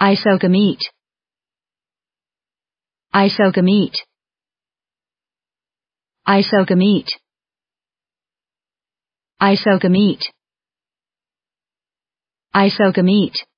isogamete isogamete isogamete isogamete isogamete